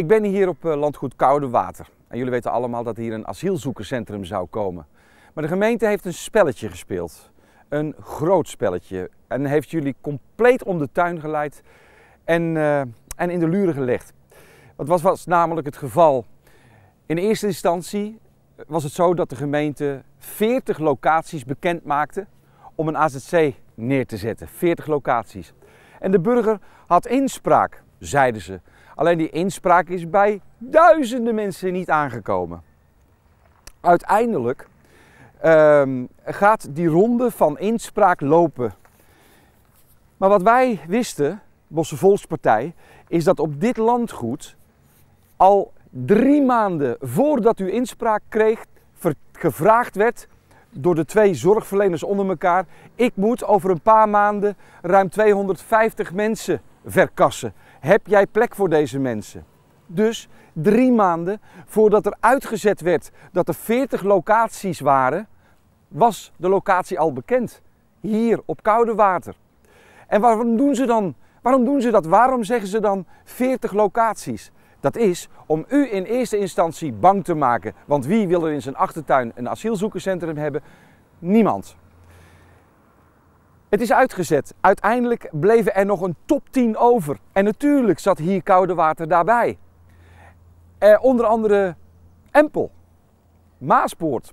Ik ben hier op eh, landgoed Koude Water. En jullie weten allemaal dat hier een asielzoekerscentrum zou komen. Maar de gemeente heeft een spelletje gespeeld. Een groot spelletje. En heeft jullie compleet om de tuin geleid en, eh, en in de luren gelegd. Wat was, was namelijk het geval? In eerste instantie was het zo dat de gemeente 40 locaties bekend maakte om een AZC neer te zetten. 40 locaties. En de burger had inspraak, zeiden ze. Alleen die inspraak is bij duizenden mensen niet aangekomen. Uiteindelijk ehm, gaat die ronde van inspraak lopen. Maar wat wij wisten, Bosse Volkspartij, is dat op dit landgoed al drie maanden voordat u inspraak kreeg, gevraagd werd door de twee zorgverleners onder elkaar. Ik moet over een paar maanden ruim 250 mensen verkassen. Heb jij plek voor deze mensen? Dus drie maanden voordat er uitgezet werd dat er 40 locaties waren, was de locatie al bekend. Hier op koude water. En waarom doen ze dan? Waarom doen ze dat? Waarom zeggen ze dan 40 locaties? Dat is om u in eerste instantie bang te maken. Want wie wil er in zijn achtertuin een asielzoekerscentrum hebben? Niemand. Het is uitgezet. Uiteindelijk bleven er nog een top 10 over. En natuurlijk zat hier koude water daarbij. Eh, onder andere Empel, Maaspoort.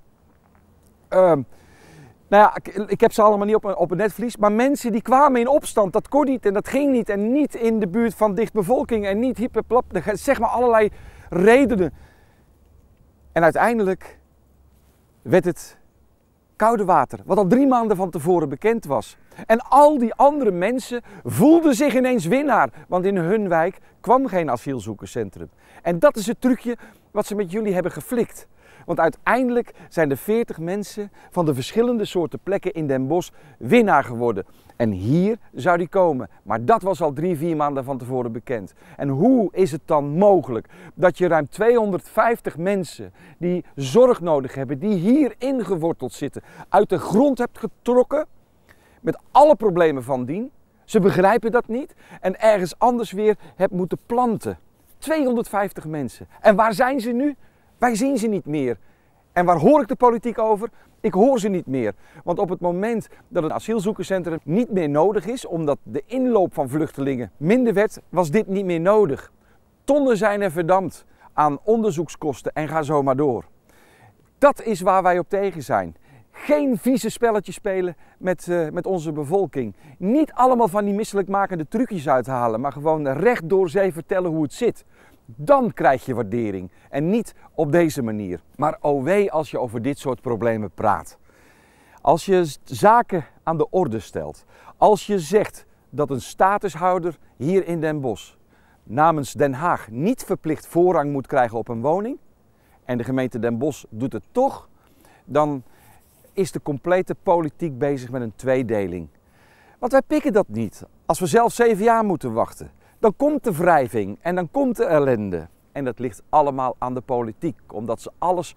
Ehm, nou ja, ik, ik, heb ze allemaal niet op een, op een netvlies. Maar mensen die kwamen in opstand, dat kon niet en dat ging niet. En niet in de buurt van dichtbevolking en niet hyperplap. Zeg maar allerlei redenen. En uiteindelijk werd het koude water, wat al drie maanden van tevoren bekend was. En al die andere mensen voelden zich ineens winnaar, want in hun wijk kwam geen asielzoekerscentrum. En dat is het trucje wat ze met jullie hebben geflikt. Want uiteindelijk zijn de 40 mensen van de verschillende soorten plekken in Den Bosch winnaar geworden. En hier zou die komen. Maar dat was al drie, vier maanden van tevoren bekend. En hoe is het dan mogelijk dat je ruim 250 mensen die zorg nodig hebben, die hier ingeworteld zitten, uit de grond hebt getrokken? Met alle problemen van dien. Ze begrijpen dat niet en ergens anders weer hebt moeten planten. 250 mensen. En waar zijn ze nu? Wij zien ze niet meer. En waar hoor ik de politiek over? Ik hoor ze niet meer. Want op het moment dat een asielzoekerscentrum niet meer nodig is, omdat de inloop van vluchtelingen minder werd, was dit niet meer nodig. Tonnen zijn er verdampt aan onderzoekskosten en ga zo maar door. Dat is waar wij op tegen zijn. Geen vieze spelletjes spelen met, eh, met onze bevolking. Niet allemaal van die misselijkmakende trucjes uithalen, maar gewoon recht door zee vertellen hoe het zit. Dan krijg je waardering en niet op deze manier. Maar oh wee als je over dit soort problemen praat. Als je zaken aan de orde stelt. Als je zegt dat een statushouder hier in Den Bosch namens Den Haag niet verplicht voorrang moet krijgen op een woning. En de gemeente Den Bosch doet het toch. Dan is de complete politiek bezig met een tweedeling. Want wij pikken dat niet als we zelf zeven jaar moeten wachten dan komt de wrijving en dan komt de ellende. En dat ligt allemaal aan de politiek, omdat ze alles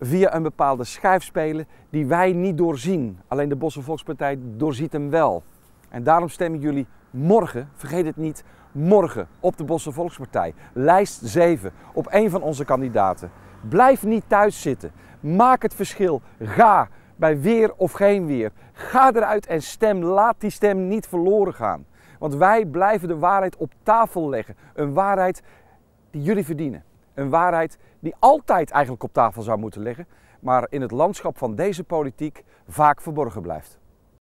via een bepaalde schijf spelen die wij niet doorzien. Alleen de Bosse Volkspartij doorziet hem wel. En daarom stemmen jullie morgen, vergeet het niet, morgen op de Bosse Volkspartij, lijst 7, op een van onze kandidaten. Blijf niet thuis zitten. Maak het verschil. Ga bij weer of geen weer. Ga eruit en stem. Laat die stem niet verloren gaan. Want wij blijven de waarheid op tafel leggen. Een waarheid die jullie verdienen. Een waarheid die altijd eigenlijk op tafel zou moeten liggen, maar in het landschap van deze politiek vaak verborgen blijft.